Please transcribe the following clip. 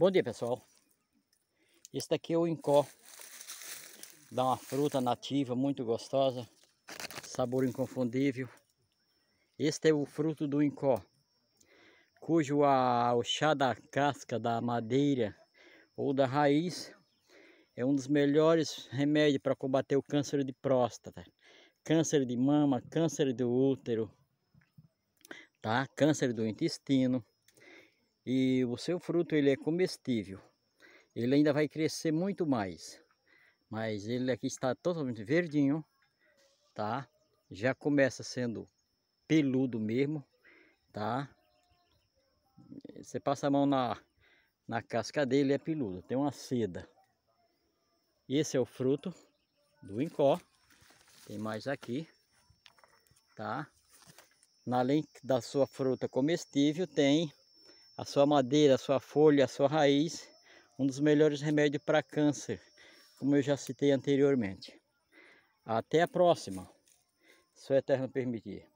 Bom dia pessoal, esse daqui é o incó, dá uma fruta nativa muito gostosa, sabor inconfundível. Este é o fruto do incó, cujo a, o chá da casca, da madeira ou da raiz é um dos melhores remédios para combater o câncer de próstata, câncer de mama, câncer do útero, tá? câncer do intestino e o seu fruto ele é comestível. Ele ainda vai crescer muito mais, mas ele aqui está totalmente verdinho, tá? Já começa sendo peludo mesmo, tá? Você passa a mão na, na casca dele, é peludo, tem uma seda. Esse é o fruto do incó, tem mais aqui, tá? Além da sua fruta comestível, tem a sua madeira, a sua folha, a sua raiz, um dos melhores remédios para câncer, como eu já citei anteriormente. Até a próxima, se o Eterno permitir.